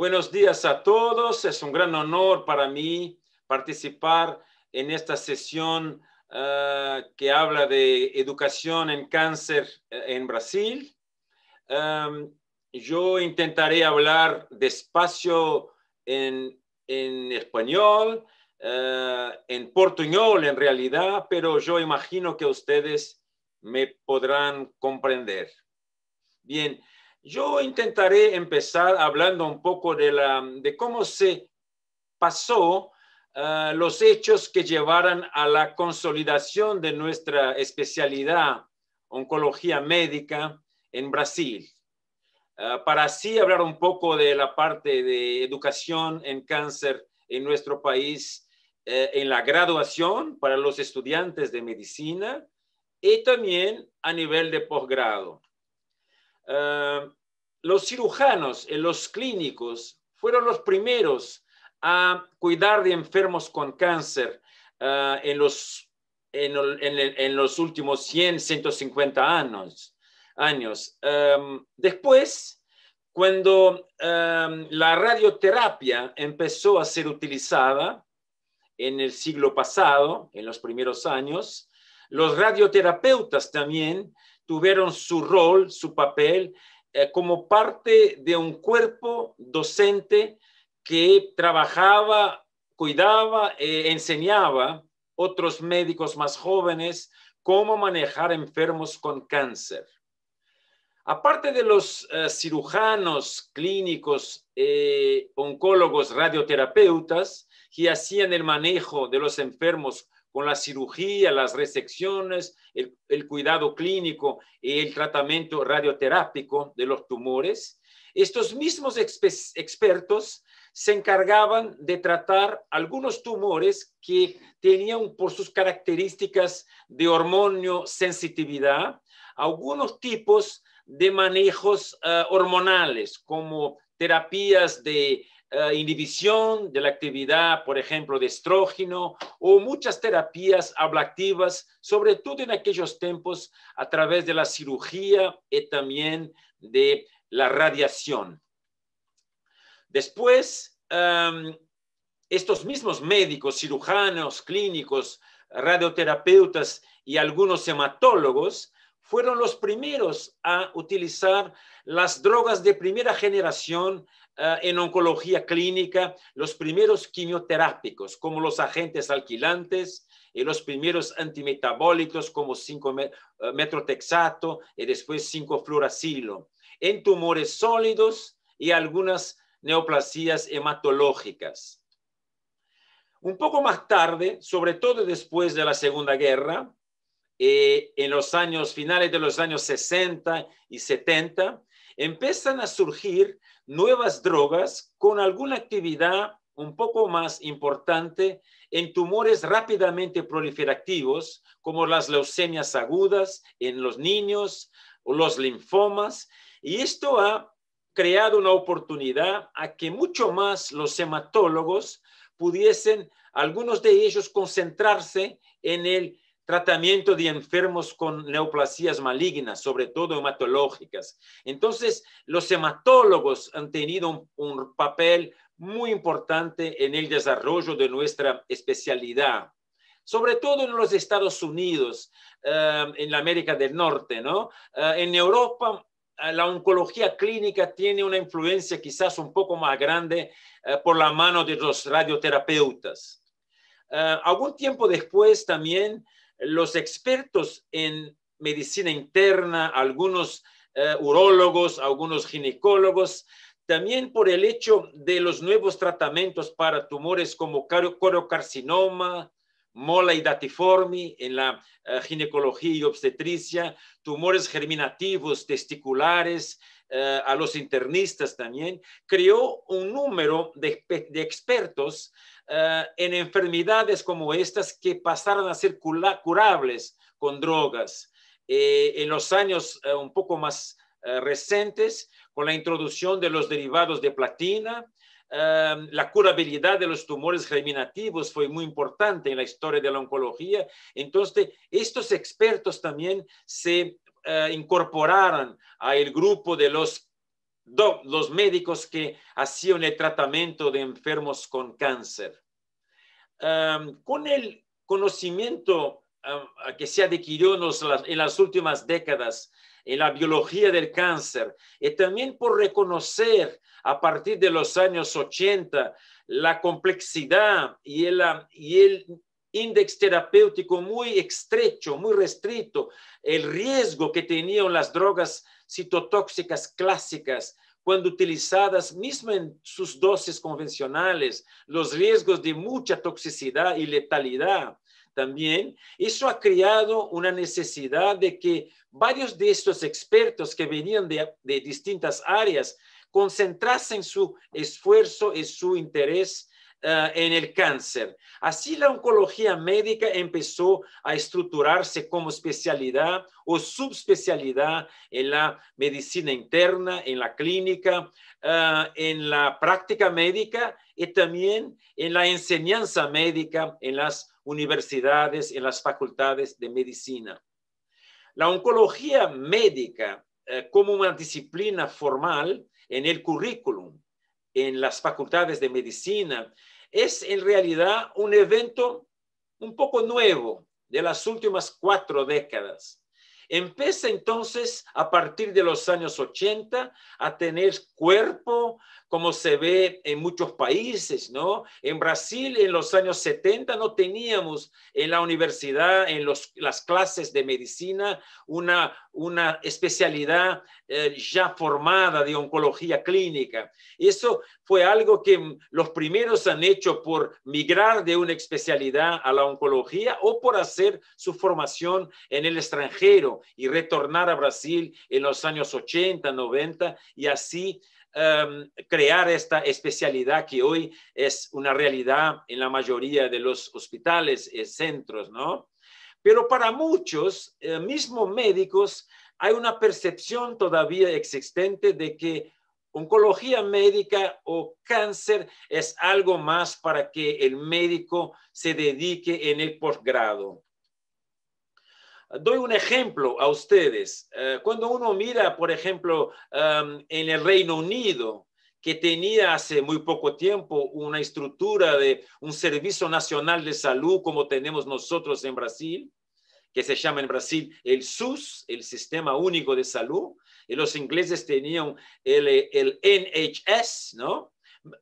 Buenos días a todos. Es un gran honor para mí participar en esta sesión eh, que habla de educación en cáncer eh, en Brasil. Em, yo intentaré hablar despacio en, español, eh, en portuñol en realidad, pero yo imagino que ustedes me podrán comprender. Bien, yo intentaré empezar hablando un poco de, cómo se pasó ah, los hechos que llevaron a la consolidación de nuestra especialidad oncología médica en Brasil, ah, para así hablar un poco de la parte de educación en cáncer en nuestro país, eh, en la graduación para los estudiantes de medicina y también a nivel de posgrado. Em, los cirujanos en los clínicos fueron los primeros a cuidar de enfermos con cáncer eh, en, los, últimos 100, 150 años. años. Em, después, cuando em, la radioterapia empezó a ser utilizada en el siglo pasado, en los primeros años, los radioterapeutas también tuvieron su rol, su papel, eh, como parte de un cuerpo docente que trabajaba, cuidaba, e enseñaba otros médicos más jóvenes cómo manejar enfermos con cáncer. Aparte de los eh, cirujanos, clínicos, oncólogos, radioterapeutas que hacían el manejo de los enfermos con la cirugía, las resecciones, el, cuidado clínico y el tratamiento radioterápico de los tumores, estos mismos expertos se encargaban de tratar algunos tumores que tenían por sus características de hormonio sensitividad, algunos tipos de manejos eh, hormonales como terapias de eh, inhibición de la actividad, por ejemplo, de estrógeno o muchas terapias ablativas, sobre todo en aquellos tiempos a través de la cirugía y también de la radiación. Después, em, estos mismos médicos, cirujanos, clínicos, radioterapeutas y algunos hematólogos fueron los primeros a utilizar las drogas de primera generación eh, en oncología clínica, los primeros quimioterápicos, como los agentes alquilantes y eh, los primeros antimetabólicos, como 5 eh, metrotexato y después 5-fluoracilo, en tumores sólidos y algunas neoplasias hematológicas. Un poco más tarde, sobre todo después de la Segunda Guerra, eh, en los años finales de los años 60 y 70, empiezan a surgir nuevas drogas con alguna actividad un poco más importante en tumores rápidamente proliferativos, como las leucemias agudas en los niños o los linfomas, y esto ha creado una oportunidad a que mucho más los hematólogos pudiesen, algunos de ellos, concentrarse en el tratamiento de enfermos con neoplasias malignas, sobre todo hematológicas. Entonces, los hematólogos han tenido un, papel muy importante en el desarrollo de nuestra especialidad, sobre todo en los Estados Unidos, eh, en la América del Norte, ¿no? Eh, en Europa, eh, la oncología clínica tiene una influencia quizás un poco más grande por la mano de los radioterapeutas. algún tiempo después también los expertos en medicina interna, algunos eh, urólogos, algunos ginecólogos, también por el hecho de los nuevos tratamientos para tumores como corocarcinoma, mola y datiforme en la eh, ginecología y obstetricia, tumores germinativos testiculares, eh, a los internistas también, creó un número de, expertos eh, en enfermedades como estas que pasaron a ser curables con drogas. Eh, en los años un poco más recientes, con la introducción de los derivados de platina, la curabilidad de los tumores germinativos fue muy importante en la historia de la oncología. Entonces, estos expertos también se incorporaron eh, incorporaran al grupo de los, los médicos que hacían el tratamiento de enfermos con cáncer. Em, con el conocimiento em, que se adquirió en, las últimas décadas en la biología del cáncer y también por reconocer a partir de los años 80 la complejidad y el, y el índice terapéutico muy estrecho, muy restrito, el riesgo que tenían las drogas citotóxicas clásicas cuando utilizadas mismo en sus dosis convencionales, los riesgos de mucha toxicidad y letalidad también, eso ha creado una necesidad de que varios de estos expertos que venían de, de distintas áreas concentrasen su esfuerzo y su interés Ah, en el cáncer. Así la oncología médica empezó a estructurarse como especialidad o subespecialidad en la medicina interna, en la clínica, ah, en la práctica médica y también en la enseñanza médica en las universidades, en las facultades de medicina. La oncología médica eh, como una disciplina formal en el currículum, en las facultades de medicina es en realidad un evento un poco nuevo de las últimas cuatro décadas. Empieza entonces a partir de los años 80 a tener cuerpo, como se ve en muchos países, ¿no? En Brasil en los años 70 no teníamos en la universidad, en los, las clases de medicina, una, una especialidad eh, ya formada de oncología clínica. Eso fue algo que los primeros han hecho por migrar de una especialidad a la oncología o por hacer su formación en el extranjero y retornar a Brasil en los años 80, 90 y así Em, crear esta especialidad que hoy es una realidad en la mayoría de los hospitales y eh, centros, ¿no? Pero para muchos, eh, mismos médicos, hay una percepción todavía existente de que oncología médica o cáncer es algo más para que el médico se dedique en el posgrado. Doy un ejemplo a ustedes. Eh, cuando uno mira, por ejemplo, em, en el Reino Unido, que tenía hace muy poco tiempo una estructura de un Servicio Nacional de Salud como tenemos nosotros en Brasil, que se llama en Brasil el SUS, el Sistema Único de Salud, y los ingleses tenían el, eh, NHS, ¿no?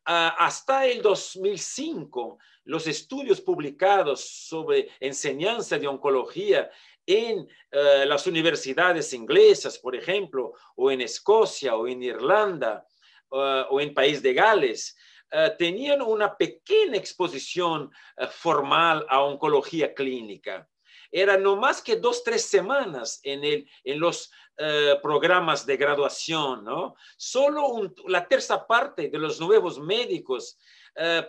Ah, hasta el 2005, los estudios publicados sobre enseñanza de oncología en eh, las universidades inglesas, por ejemplo, o en Escocia, o en Irlanda, eh, o en País de Gales, eh, tenían una pequeña exposición formal a oncología clínica. Eran no más que dos, tres semanas en, el, en los programas de graduación, ¿no? Solo la tercera parte de los nuevos médicos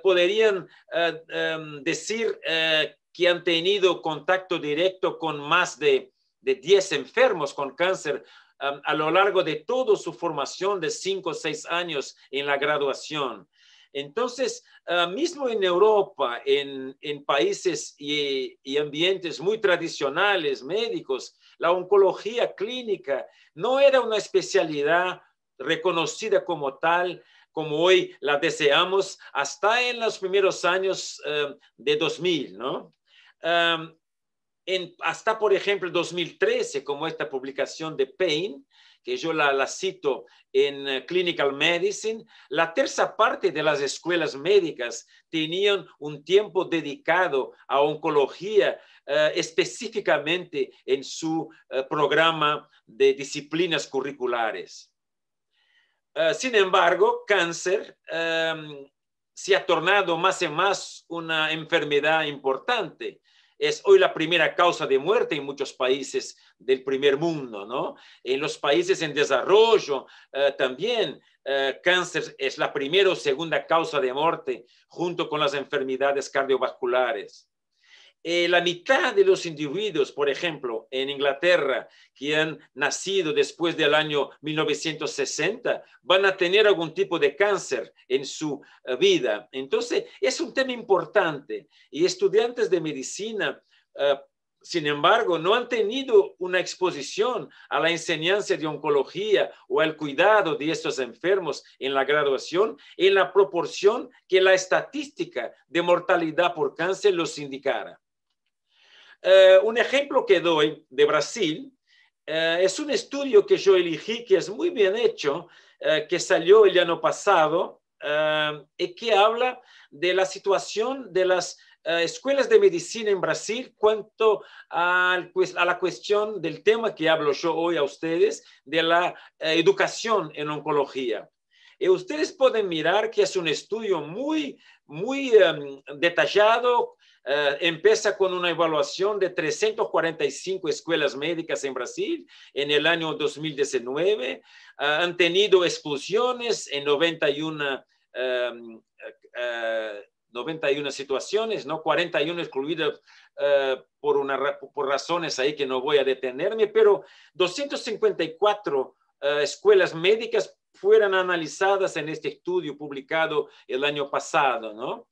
podrían em, decir decir que han tenido contacto directo con más de, 10 enfermos con cáncer um, a lo largo de toda su formación de 5 o 6 años en la graduación. Entonces, uh, mismo en Europa, en, en países y, y, ambientes muy tradicionales, médicos, la oncología clínica no era una especialidad reconocida como tal, como hoy la deseamos, hasta en los primeros años um, de 2000, ¿no? hasta por ejemplo 2013, como esta publicación de Payne, que yo la, cito en eh, Clinical Medicine, la tercera parte de las escuelas médicas tenían un tiempo dedicado a oncología eh, específicamente en su eh, programa de disciplinas curriculares. sin embargo, cáncer em, se ha tornado más y más una enfermedad importante es hoy la primera causa de muerte en muchos países del primer mundo, ¿no? En los países en desarrollo eh, también eh, cáncer es la primera o segunda causa de muerte junto con las enfermedades cardiovasculares. Eh, la mitad de los individuos, por ejemplo, en Inglaterra, que han nacido después del año 1960, van a tener algún tipo de cáncer en su eh, vida. Entonces, es un tema importante y estudiantes de medicina... Eh, sin embargo, no han tenido una exposición a la enseñanza de oncología o al cuidado de estos enfermos en la graduación en la proporción que la estadística de mortalidad por cáncer los indicara. Eh, un ejemplo que doy de Brasil eh, es un estudio que yo elegí, que es muy bien hecho, eh, que salió el año pasado y que habla de la situación de las escuelas de medicina en Brasil cuanto a, la cuestión del tema que hablo yo hoy a ustedes, de la educación en oncología. Y ustedes pueden mirar que es un estudio muy, muy em, detallado, eh, empieza con una evaluación de 345 escuelas médicas en Brasil en el año 2019. Eh, han tenido expulsiones en 91, 91 em, eh, situaciones, ¿no? 41 excluidas por, por razones ahí que no voy a detenerme, pero 254 escuelas médicas fueron analizadas en este estudio publicado el año pasado, ¿no?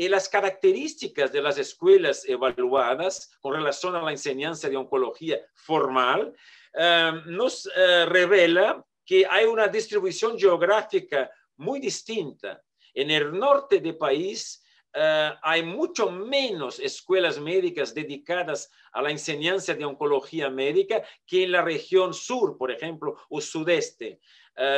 y las características de las escuelas evaluadas con relación a la enseñanza de oncología formal eh, nos eh, revela que hay una distribución geográfica muy distinta. En el norte del país eh, hay mucho menos escuelas médicas dedicadas a la enseñanza de oncología médica que en la región sur, por ejemplo, o sudeste.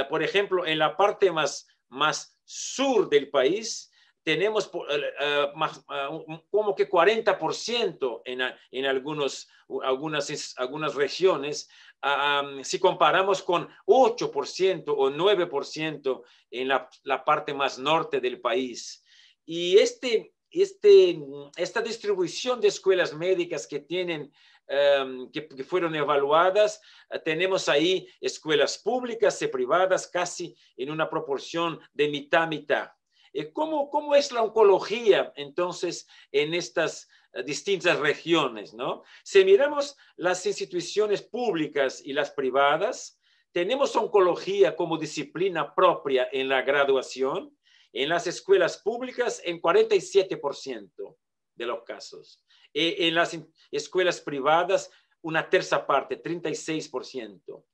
por ejemplo, en la parte más, más sur del país, tenemos eh, eh, eh, como que 40% en, en algunos, algunas, algunas regiones, ah, si comparamos con 8% o 9% en la, parte más norte del país. Y este, este, esta distribución de escuelas médicas que tienen em, que, que, fueron evaluadas, tenemos ahí escuelas públicas y privadas casi en una proporción de mitad mitad. Eh, ¿Cómo, ¿Cómo es la oncología entonces en estas eh, distintas regiones? ¿no? Si miramos las instituciones públicas y las privadas, tenemos oncología como disciplina propia en la graduación, en las escuelas públicas en 47% de los casos, e, en las escuelas privadas una tercera parte, 36%.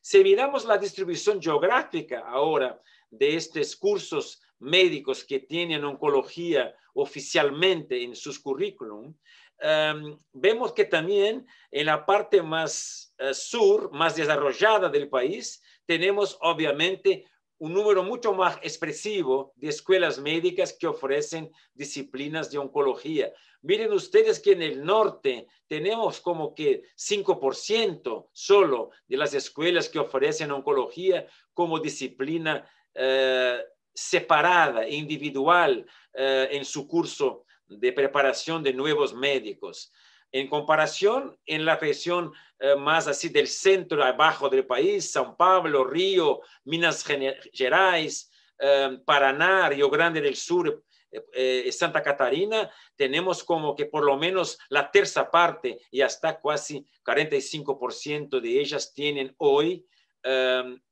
Si miramos la distribución geográfica ahora de estos cursos médicos que tienen oncología oficialmente en sus currículum, em, vemos que también en la parte más eh, sur, más desarrollada del país, tenemos obviamente un número mucho más expresivo de escuelas médicas que ofrecen disciplinas de oncología. Miren ustedes que en el norte tenemos como que 5% solo de las escuelas que ofrecen oncología como disciplina eh, separada, individual, eh, en su curso de preparación de nuevos médicos. En comparación, en la región eh, más así del centro abajo del país, San Pablo, Río, Minas Gerais, eh, Paraná, Rio Grande del Sur, Santa Catarina, tenemos como que por lo menos la tercera parte y hasta casi 45% de ellas tienen hoy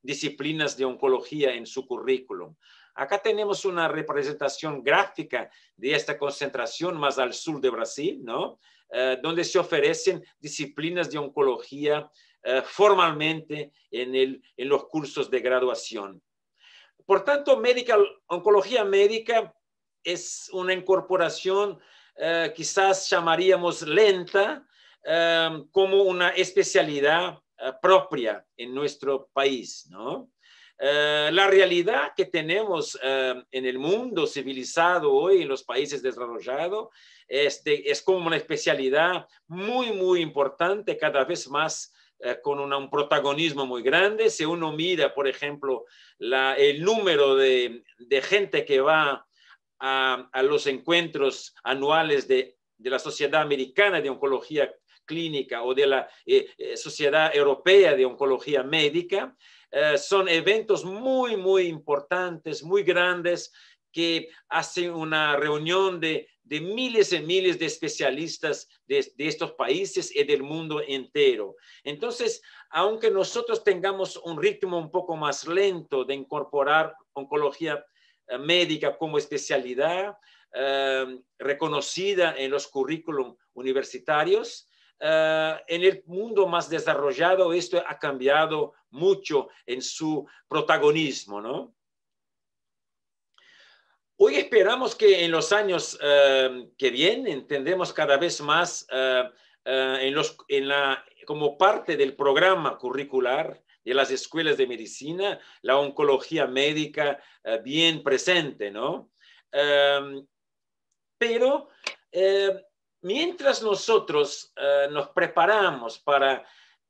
disciplinas de oncología en su currículum. Acá tenemos una representación gráfica de esta concentración más al sur de Brasil, ¿no? Eh, donde se ofrecen disciplinas de oncología eh, formalmente en, los cursos de graduación. Por tanto, oncología médica es una incorporación eh, quizás llamaríamos lenta como una especialidad propia en nuestro país, ¿no? Eh, la realidad que tenemos eh, en el mundo civilizado hoy, en los países desarrollados, este, es como una especialidad muy, muy importante, cada vez más eh, con un protagonismo muy grande. Si uno mira, por ejemplo, la, el número de, de, gente que va a, a los encuentros anuales de, de la Sociedad Americana de Oncología Clínica o de la Sociedad Europea de Oncología Médica, eh, son eventos muy, muy importantes, muy grandes, que hacen una reunión de, miles y miles de especialistas de, estos países y del mundo entero. Entonces, aunque nosotros tengamos un ritmo un poco más lento de incorporar oncología eh, médica como especialidad eh, reconocida en los currículum universitarios, eh, en el mundo más desarrollado esto ha cambiado mucho en su protagonismo, ¿no? Hoy esperamos que en los años eh, que vienen entendemos cada vez más eh, en la, como parte del programa curricular de las escuelas de medicina, la oncología médica bien presente, ¿no? pero mientras nosotros eh, nos preparamos para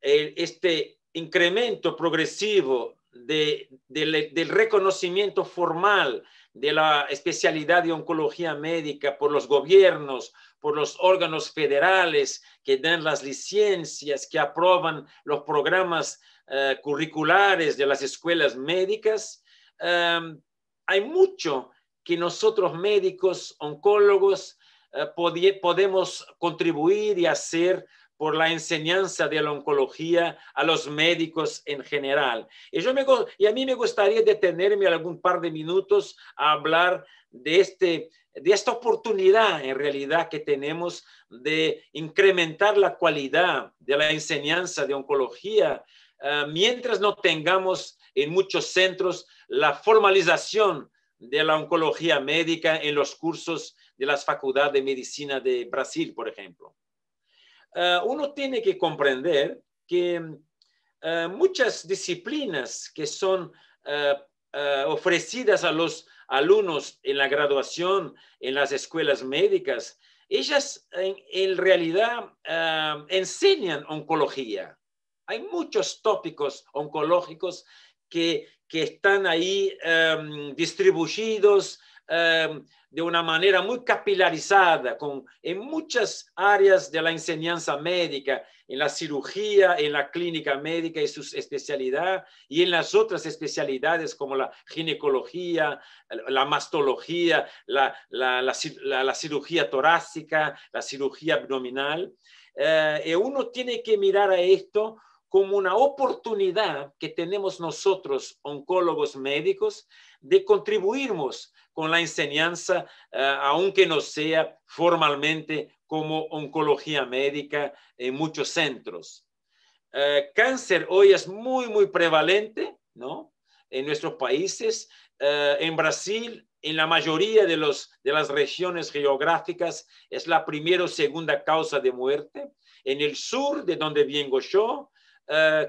eh, este incremento progresivo del reconocimiento formal de la especialidad de oncología médica por los gobiernos, por los órganos federales que dan las licencias, que aprueban los programas eh, curriculares de las escuelas médicas. hay mucho que nosotros médicos, oncólogos, eh, podemos contribuir y hacer por la enseñanza de la oncología a los médicos en general. Y, yo me, y a mí me gustaría detenerme algún par de minutos a hablar de, este, de esta oportunidad en realidad que tenemos de incrementar la calidad de la enseñanza de oncología eh, mientras no tengamos en muchos centros la formalización de la oncología médica en los cursos de las facultades de medicina de Brasil, por ejemplo. Eh, uno tiene que comprender que eh, muchas disciplinas que son eh, ofrecidas a los alumnos en la graduación, en las escuelas médicas, ellas en, realidad enseñan oncología. Hay muchos tópicos oncológicos que, están ahí distribuidos Em, de una manera muy capilarizada en muchas áreas de la enseñanza médica, en la cirugía, en la clínica médica y su especialidad, y en las otras especialidades como la ginecología, la mastología, la, cirugía torácica, la cirugía abdominal. Eh, uno tiene que mirar a esto como una oportunidad que tenemos nosotros, oncólogos médicos, de contribuirnos con la enseñanza, eh, aunque no sea formalmente como oncología médica en muchos centros. Eh, cáncer hoy es muy, muy prevalente, ¿no? En nuestros países, eh, en Brasil, en la mayoría de, los, de las regiones geográficas, es la primera o segunda causa de muerte. En el sur, de donde vengo yo,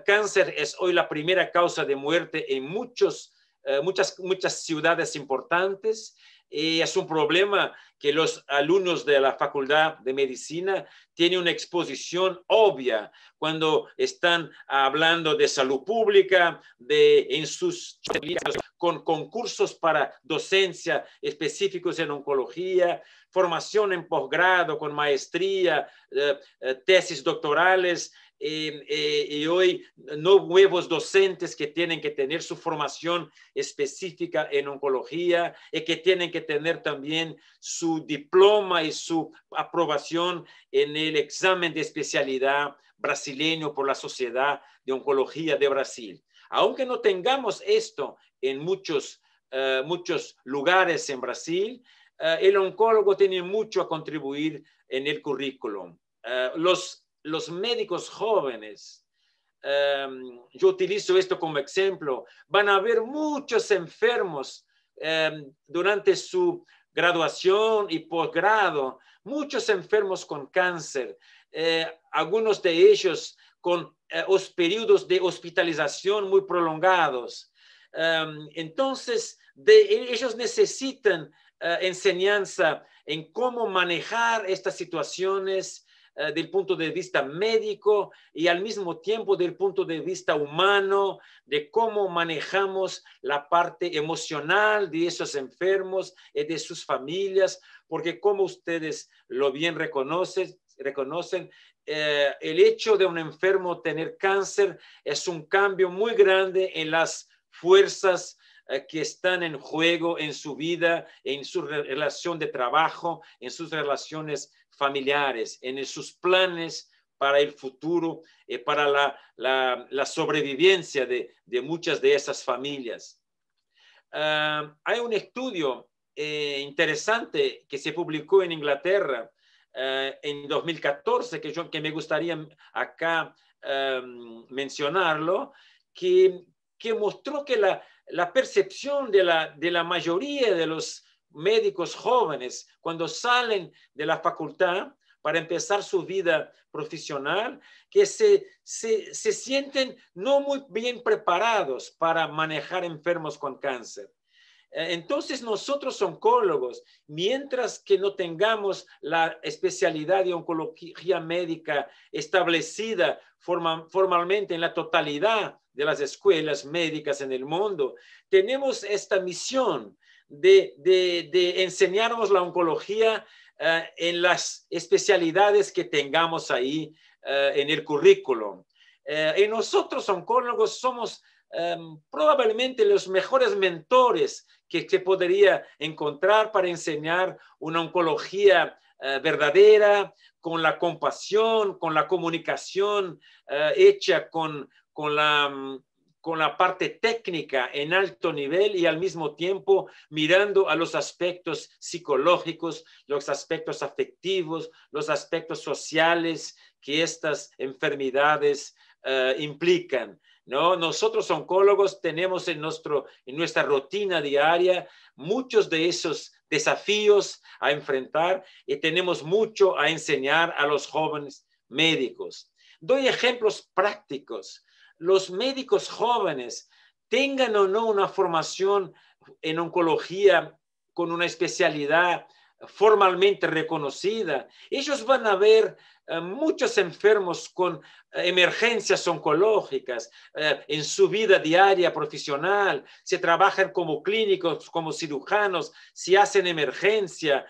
cáncer es hoy la primera causa de muerte en muchos eh, muchas, muchas ciudades importantes y eh, es un problema que los alumnos de la Facultad de Medicina tienen una exposición obvia cuando están hablando de salud pública, de en sus con concursos para docencia específicos en oncología, formación en posgrado con maestría, eh, tesis doctorales eh, y hoy nuevos docentes que tienen que tener su formación específica en oncología y eh, que tienen que tener también su diploma y su aprobación en el examen de especialidad brasileño por la Sociedad de Oncología de Brasil. Aunque no tengamos esto en muchos, eh, muchos lugares en Brasil, el oncólogo tiene mucho a contribuir en el currículum. los los médicos jóvenes, em, yo utilizo esto como ejemplo, van a ver muchos enfermos em, durante su graduación y posgrado, muchos enfermos con cáncer, eh, algunos de ellos con los eh, periodos de hospitalización muy prolongados. Em, entonces, e, ellos necesitan eh, enseñanza en cómo manejar estas situaciones eh, del punto de vista médico y al mismo tiempo del punto de vista humano, de cómo manejamos la parte emocional de esos enfermos y eh, de sus familias, porque como ustedes lo bien reconocen, reconocen eh, el hecho de un enfermo tener cáncer es un cambio muy grande en las fuerzas eh, que están en juego en su vida, en su relación de trabajo, en sus relaciones familiares, en sus planes para el futuro, eh, para la, sobrevivencia de, muchas de esas familias. Ah, hay un estudio eh, interesante que se publicó en Inglaterra eh, en 2014, que, que me gustaría acá ah, mencionarlo, que mostró que la, la percepción de la, mayoría de los médicos jóvenes cuando salen de la facultad para empezar su vida profesional, que se, sienten no muy bien preparados para manejar enfermos con cáncer. Eh, entonces nosotros oncólogos, mientras que no tengamos la especialidad de oncología médica establecida formalmente en la totalidad de las escuelas médicas en el mundo, tenemos esta misión de, enseñarnos la oncología eh, en las especialidades que tengamos ahí eh, en el currículum. Eh, y nosotros, oncólogos, somos em, probablemente los mejores mentores que, se podría encontrar para enseñar una oncología verdadera, con la compasión, con la comunicación hecha con, con la, parte técnica en alto nivel y al mismo tiempo mirando a los aspectos psicológicos, los aspectos afectivos, los aspectos sociales que estas enfermedades eh, implican. Nosotros oncólogos tenemos en, en nuestra rutina diaria muchos de esos desafíos a enfrentar y tenemos mucho a enseñar a los jóvenes médicos. Doy ejemplos prácticos los médicos jóvenes tengan o no una formación en oncología con una especialidad formalmente reconocida, ellos van a ver eh, muchos enfermos con eh, emergencias oncológicas eh, en su vida diaria profesional, se trabajan como clínicos, como cirujanos, si hacen emergencia.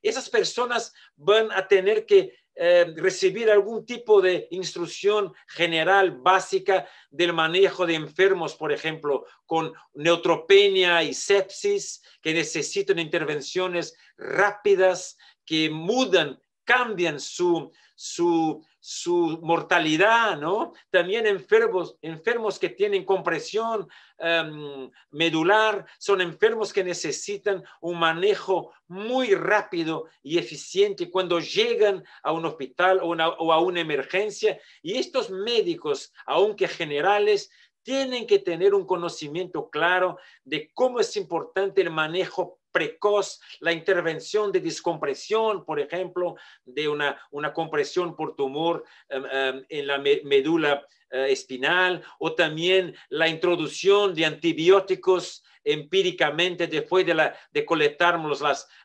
esas personas van a tener que eh, recibir algún tipo de instrucción general básica del manejo de enfermos, por ejemplo, con neutropenia y sepsis, que necesitan intervenciones rápidas que mudan, cambian su, su su mortalidad, ¿no? También enfermos, enfermos que tienen compresión em, medular, son enfermos que necesitan un manejo muy rápido y eficiente cuando llegan a un hospital o, o a una emergencia. Y estos médicos, aunque generales, tienen que tener un conocimiento claro de cómo es importante el manejo precoz, la intervención de descompresión, por ejemplo, de una, compresión por tumor em, em, en la médula eh, espinal, o también la introducción de antibióticos empíricamente después de, la,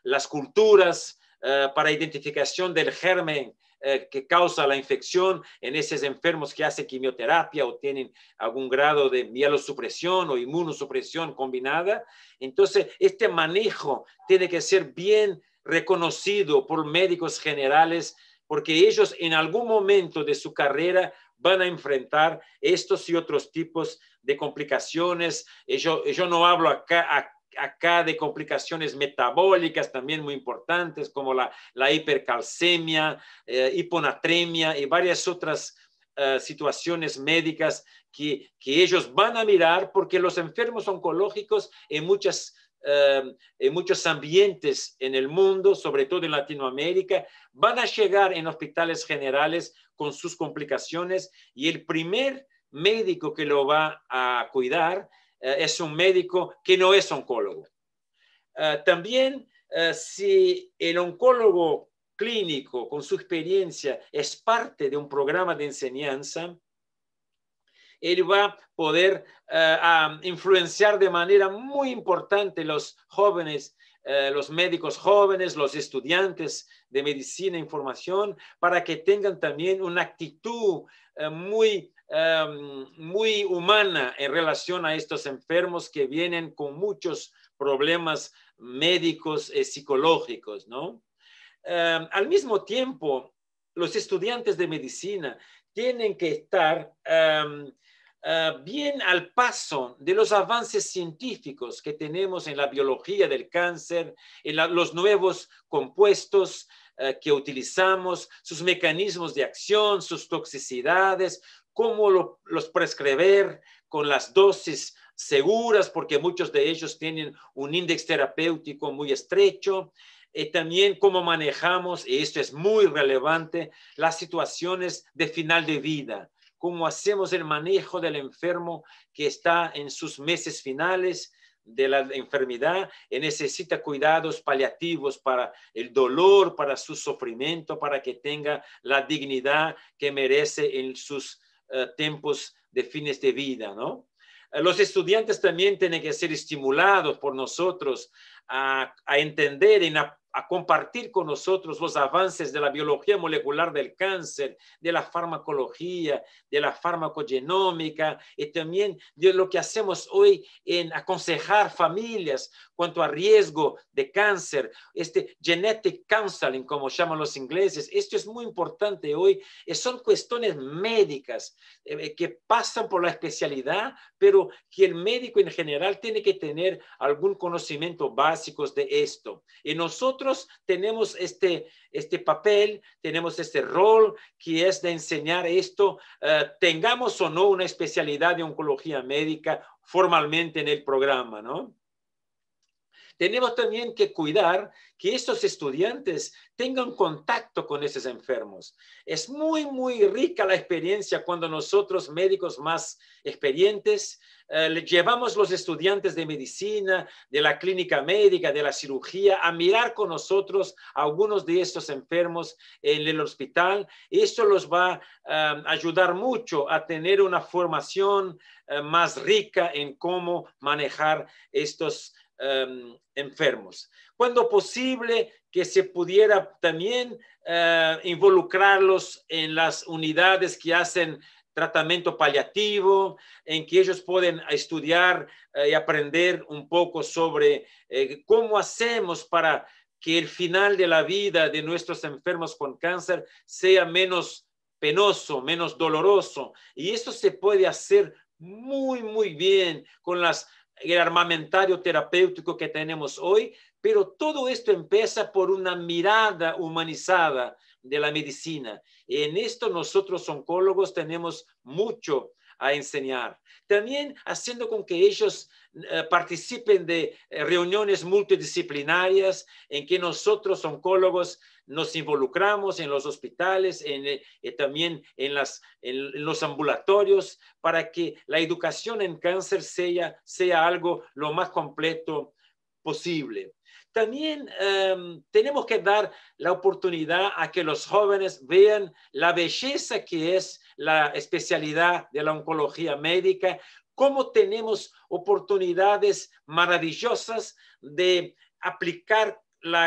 las, culturas eh, para identificación del germen eh, que causa la infección en esos enfermos que hacen quimioterapia o tienen algún grado de mielosupresión o inmunosupresión combinada. Entonces, este manejo tiene que ser bien reconocido por médicos generales porque ellos en algún momento de su carrera van a enfrentar estos y otros tipos de complicaciones. Eh, yo, yo no hablo acá, acá de complicaciones metabólicas también muy importantes, como la, hipercalcemia, eh, hiponatremia y varias otras eh, situaciones médicas que, ellos van a mirar porque los enfermos oncológicos en eh, en muchos ambientes en el mundo, sobre todo en Latinoamérica, van a llegar en hospitales generales con sus complicaciones y el primer médico que lo va a cuidar eh, es un médico que no es oncólogo. Eh, también eh, si el oncólogo clínico con su experiencia es parte de un programa de enseñanza, él va a poder influenciar de manera muy importante los jóvenes, los médicos jóvenes, los estudiantes de medicina e información, para que tengan también una actitud muy Em, muy humana en relación a estos enfermos que vienen con muchos problemas médicos y eh, psicológicos, ¿no? Em, al mismo tiempo, los estudiantes de medicina tienen que estar em, eh, bien al paso de los avances científicos que tenemos en la biología del cáncer, en los nuevos compuestos eh, que utilizamos, sus mecanismos de acción, sus toxicidades, cómo los prescribir con las dosis seguras, porque muchos de ellos tienen un índice terapéutico muy estrecho. Y eh, también cómo manejamos, y esto es muy relevante, las situaciones de final de vida, cómo hacemos el manejo del enfermo que está en sus meses finales, de la enfermedad y eh, necesita cuidados paliativos para el dolor, para su sufrimiento, para que tenga la dignidad que merece en sus eh, tiempos de fines de vida, ¿no? Eh, los estudiantes también tienen que ser estimulados por nosotros a, entender y a, compartir con nosotros los avances de la biología molecular del cáncer, de la farmacología, de la farmacogenómica y también de lo que hacemos hoy en aconsejar familias cuanto a riesgo de cáncer, este genetic counseling, como llaman los ingleses, esto es muy importante hoy, eh, son cuestiones médicas eh, eh, que pasan por la especialidad, pero que el médico en general tiene que tener algún conocimiento básico de esto. Y nosotros tenemos este, este papel, tenemos este rol que es de enseñar esto, tengamos o no una especialidad de oncología médica formalmente en el programa, ¿no? tenemos también que cuidar que estos estudiantes tengan contacto con esos enfermos. Es muy, muy rica la experiencia cuando nosotros, médicos más experientes, eh, llevamos los estudiantes de medicina, de la clínica médica, de la cirugía, a mirar con nosotros a algunos de estos enfermos en el hospital. Esto los va a eh, ayudar mucho a tener una formación eh, más rica en cómo manejar estos Em, enfermos. Cuando posible que se pudiera también eh, involucrarlos en las unidades que hacen tratamiento paliativo, en que ellos pueden estudiar eh, y aprender un poco sobre eh, cómo hacemos para que el final de la vida de nuestros enfermos con cáncer sea menos penoso, menos doloroso. Y esto se puede hacer muy, muy bien con las el armamentario terapéutico que tenemos hoy, pero todo esto empieza por una mirada humanizada de la medicina. En esto nosotros oncólogos tenemos mucho a enseñar. También haciendo con que ellos eh, participen de eh, reuniones multidisciplinarias en que nosotros, oncólogos, nos involucramos en los hospitales, en, eh, también en, las, en, los ambulatorios, para que la educación en cáncer sea, sea algo lo más completo posible también em, tenemos que dar la oportunidad a que los jóvenes vean la belleza que es la especialidad de la oncología médica, cómo tenemos oportunidades maravillosas de aplicar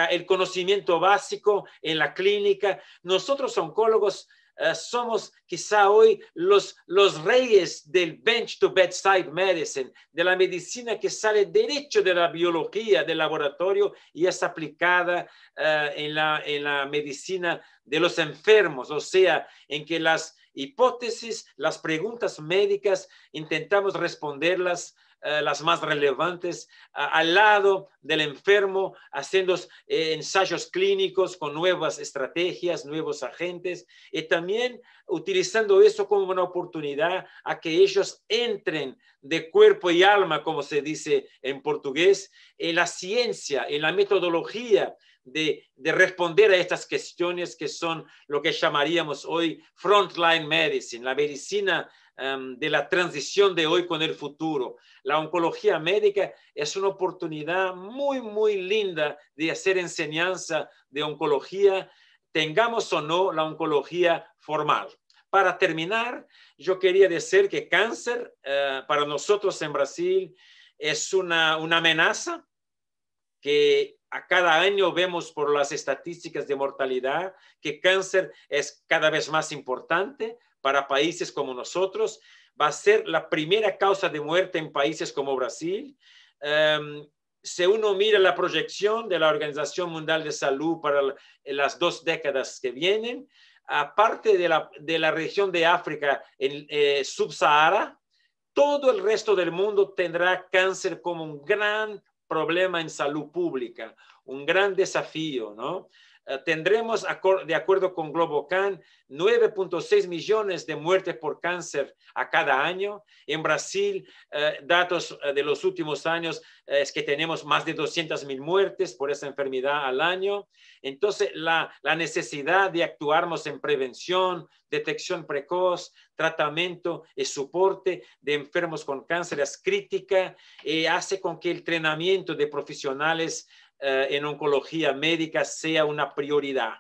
el conocimiento básico en la clínica. Nosotros oncólogos eh, somos quizá hoy los, reyes del bench to bedside medicine, de la medicina que sale derecho de la biología del laboratorio y es aplicada eh, en, la, en la medicina de los enfermos, o sea, en que las hipótesis, las preguntas médicas, intentamos responderlas eh, las más relevantes, al lado del enfermo, haciendo eh, ensayos clínicos con nuevas estrategias, nuevos agentes, y también utilizando eso como una oportunidad a que ellos entren de cuerpo y alma, como se dice en portugués, en la ciencia, en la metodología de, de, responder a estas cuestiones que son lo que llamaríamos hoy frontline medicine, la medicina Em, de la transición de hoy con el futuro. La oncología médica es una oportunidad muy, muy linda de hacer enseñanza de oncología, tengamos o no la oncología formal. Para terminar, yo quería decir que cáncer eh, para nosotros en Brasil es una, una amenaza que a cada año vemos por las estadísticas de mortalidad que cáncer es cada vez más importante para países como nosotros, va a ser la primera causa de muerte en países como Brasil. Em, si uno mira la proyección de la Organización Mundial de Salud para las dos décadas que vienen, aparte de la, de la región de África en eh, subsahara, todo el resto del mundo tendrá cáncer como un gran problema en salud pública, un gran desafío, ¿no? Eh, tendremos, de acuerdo con Globocan, 9.6 millones de muertes por cáncer a cada año. En Brasil, eh, datos eh, de los últimos años es que tenemos más de 200 mil muertes por esa enfermedad al año. Entonces, la, necesidad de actuarnos en prevención, detección precoz, tratamiento y soporte de enfermos con cáncer es crítica y hace con que el entrenamiento de profesionales eh, en oncología médica sea una prioridad.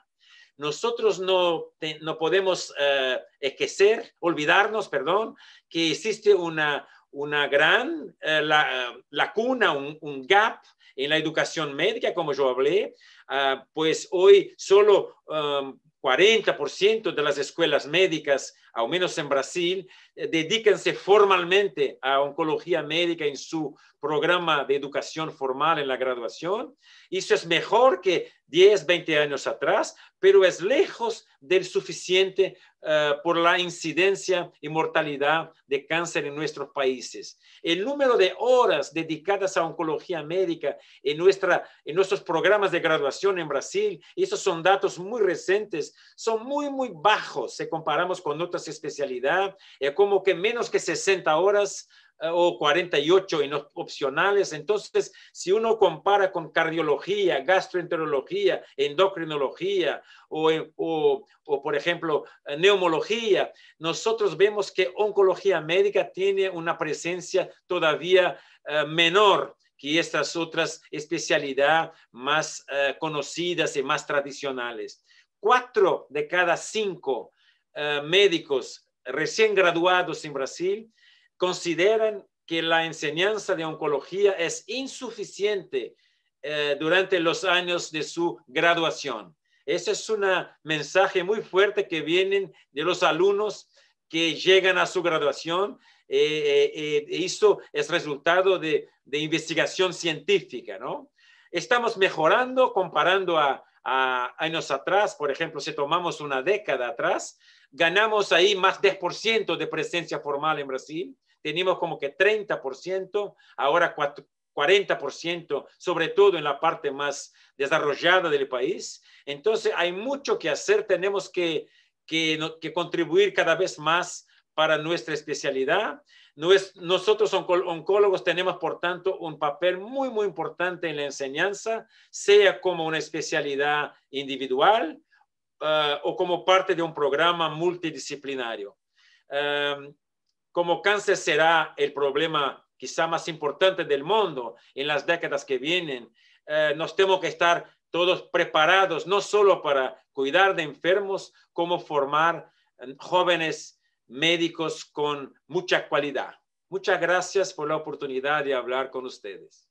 Nosotros no, no podemos eh, esquecer, olvidarnos, perdón, que existe una, una gran eh, la, lacuna, un, gap en la educación médica, como yo hablé, ah, pues hoy solo 40% um, de las escuelas médicas al menos en Brasil, eh, dedíquense formalmente a oncología médica en su programa de educación formal en la graduación. Eso es mejor que 10, 20 años atrás, pero es lejos del suficiente eh, por la incidencia y mortalidad de cáncer en nuestros países. El número de horas dedicadas a oncología médica en, nuestra, en nuestros programas de graduación en Brasil, esos son datos muy recientes, son muy, muy bajos si comparamos con otras especialidad, es eh, como que menos que 60 horas eh, o 48 no opcionales. Entonces, si uno compara con cardiología, gastroenterología, endocrinología o, eh, o, por ejemplo, neumología, nosotros vemos que oncología médica tiene una presencia todavía menor que estas otras especialidades más conocidas y más tradicionales. Cuatro de cada cinco eh, médicos recién graduados en Brasil consideran que la enseñanza de oncología es insuficiente eh, durante los años de su graduación. Ese es un mensaje muy fuerte que vienen de los alumnos que llegan a su graduación. Eh, esto eh, es resultado de, de investigación científica, ¿no? Estamos mejorando comparando a años atrás, por ejemplo, si tomamos una década atrás, ganamos ahí más 10% de presencia formal en Brasil, tenemos como que 30%, ahora 40%, sobre todo en la parte más desarrollada del país. Entonces, hay mucho que hacer, tenemos que, que contribuir cada vez más para nuestra especialidad nosotros oncólogos tenemos, por tanto, un papel muy, muy importante en la enseñanza, sea como una especialidad individual eh, o como parte de un programa multidisciplinario. Em, como cáncer será el problema quizá más importante del mundo en las décadas que vienen, eh, nos tenemos que estar todos preparados, no solo para cuidar de enfermos, como formar em, jóvenes médicos con mucha cualidad. Muchas gracias por la oportunidad de hablar con ustedes.